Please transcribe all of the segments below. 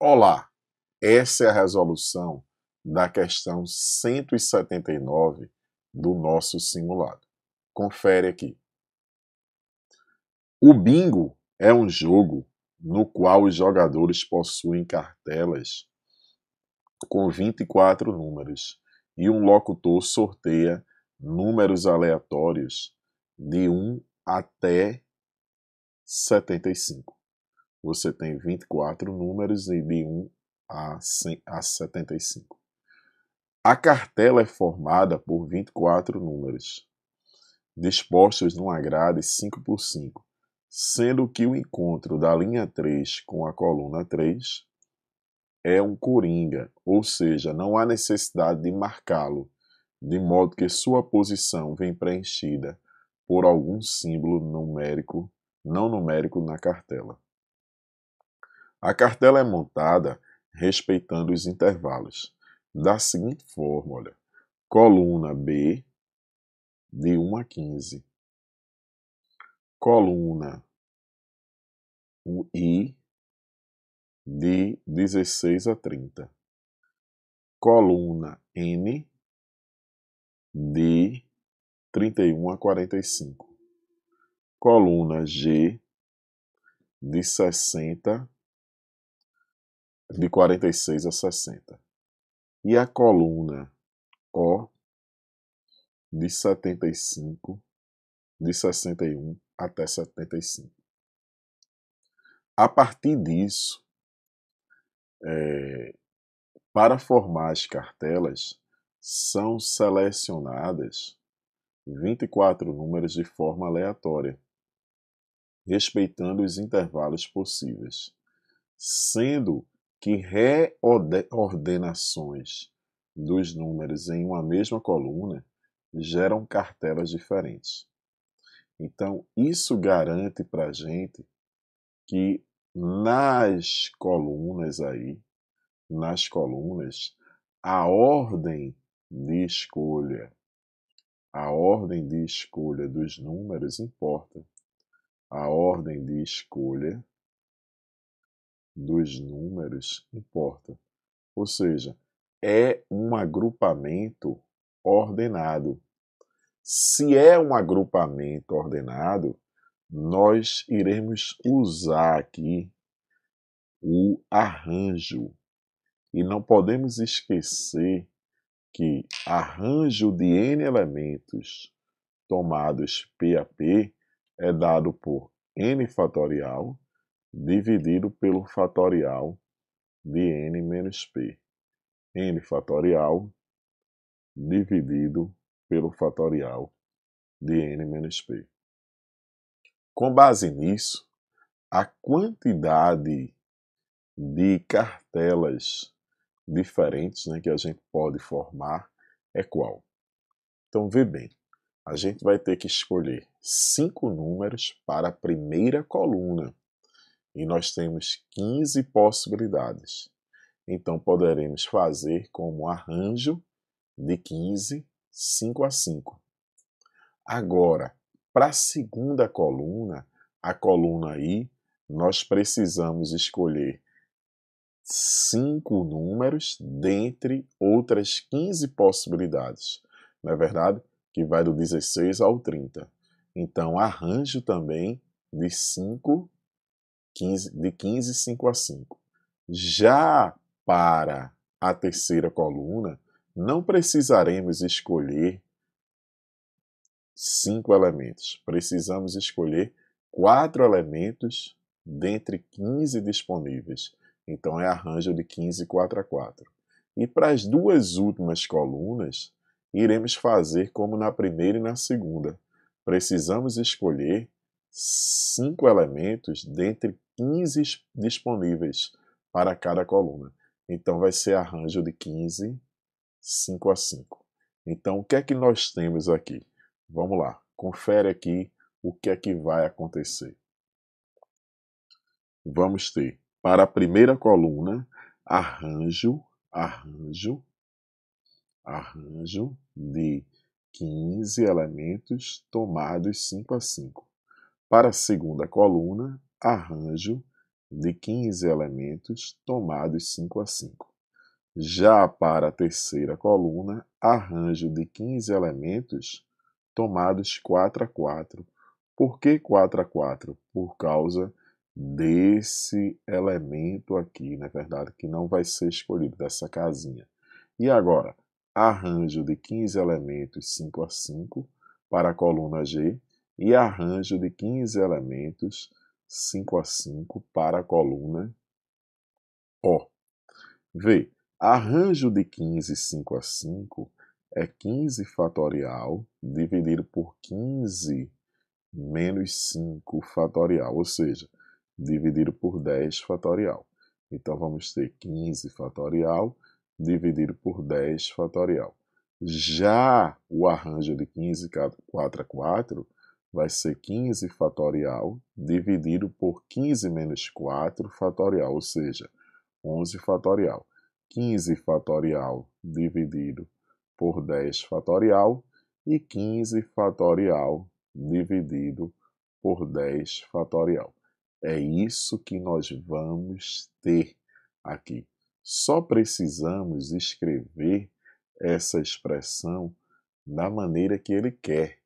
Olá, essa é a resolução da questão 179 do nosso simulado. Confere aqui. O bingo é um jogo no qual os jogadores possuem cartelas com 24 números e um locutor sorteia números aleatórios de 1 até 75 você tem 24 números e de 1 a, 100, a 75. A cartela é formada por 24 números, dispostos numa grade 5 por 5, sendo que o encontro da linha 3 com a coluna 3 é um coringa, ou seja, não há necessidade de marcá-lo, de modo que sua posição vem preenchida por algum símbolo numérico, não numérico na cartela. A cartela é montada respeitando os intervalos. Da seguinte forma, olha, coluna B de 1 a 15, coluna I de 16 a 30, coluna N de 31 a 45, coluna G de 60 a de 46 a 60. E a coluna O de 75, de 61 até 75. A partir disso, é, para formar as cartelas, são selecionadas 24 números de forma aleatória, respeitando os intervalos possíveis, sendo que reordenações dos números em uma mesma coluna geram cartelas diferentes. Então, isso garante para a gente que nas colunas aí, nas colunas, a ordem de escolha, a ordem de escolha dos números importa. A ordem de escolha dos números importa. Ou seja, é um agrupamento ordenado. Se é um agrupamento ordenado, nós iremos usar aqui o arranjo. E não podemos esquecer que arranjo de N elementos tomados P a P é dado por N fatorial dividido pelo fatorial de n menos p. n fatorial dividido pelo fatorial de n menos p. Com base nisso, a quantidade de cartelas diferentes né, que a gente pode formar é qual? Então, vê bem, a gente vai ter que escolher cinco números para a primeira coluna e nós temos 15 possibilidades. Então poderemos fazer como arranjo de 15, 5 a 5. Agora, para a segunda coluna, a coluna I, nós precisamos escolher cinco números dentre outras 15 possibilidades. Na é verdade, que vai do 16 ao 30. Então, arranjo também de 5 15, de 15, 5 a 5. Já para a terceira coluna, não precisaremos escolher cinco elementos. Precisamos escolher quatro elementos dentre 15 disponíveis. Então é arranjo de 15 4 a 4. E para as duas últimas colunas, iremos fazer como na primeira e na segunda. Precisamos escolher cinco elementos dentre 15 disponíveis para cada coluna. Então vai ser arranjo de 15, 5 a 5. Então o que é que nós temos aqui? Vamos lá, confere aqui o que é que vai acontecer. Vamos ter para a primeira coluna arranjo, arranjo, arranjo de 15 elementos tomados 5 a 5. Para a segunda coluna, arranjo de 15 elementos tomados 5 a 5. Já para a terceira coluna, arranjo de 15 elementos tomados 4 a 4. Por que 4 a 4? Por causa desse elemento aqui, na verdade, que não vai ser escolhido, dessa casinha. E agora, arranjo de 15 elementos 5 a 5 para a coluna G, e arranjo de 15 elementos 5 a 5 para a coluna O. V. Arranjo de 15 5 a 5 é 15 fatorial dividido por 15 menos 5 fatorial, ou seja, dividido por 10 fatorial. Então vamos ter 15 fatorial dividido por 10 fatorial. Já o arranjo de 15 4 a 4 vai ser 15 fatorial dividido por 15 menos 4 fatorial, ou seja, 11 fatorial. 15 fatorial dividido por 10 fatorial e 15 fatorial dividido por 10 fatorial. É isso que nós vamos ter aqui. Só precisamos escrever essa expressão da maneira que ele quer.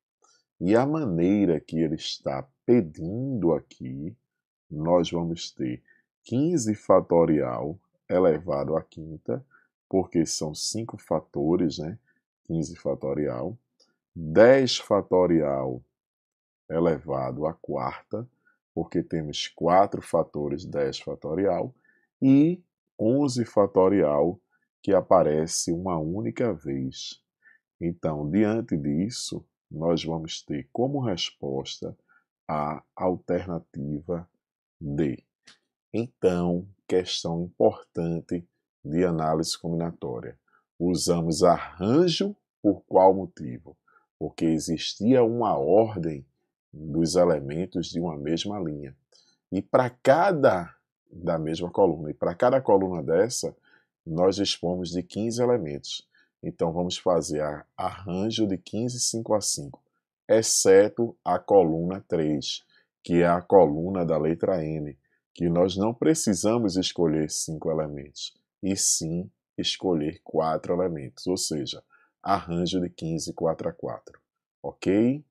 E a maneira que ele está pedindo aqui, nós vamos ter 15 fatorial elevado à quinta, porque são cinco fatores, né? 15 fatorial, 10 fatorial elevado à quarta, porque temos quatro fatores 10 fatorial, e 11 fatorial que aparece uma única vez. Então, diante disso, nós vamos ter como resposta a alternativa D. Então, questão importante de análise combinatória. Usamos arranjo por qual motivo? Porque existia uma ordem dos elementos de uma mesma linha. E para cada da mesma coluna, e para cada coluna dessa, nós dispomos de 15 elementos. Então vamos fazer arranjo de 15 5 a 5, exceto a coluna 3, que é a coluna da letra N, que nós não precisamos escolher 5 elementos, e sim escolher 4 elementos, ou seja, arranjo de 15 4 a 4, ok?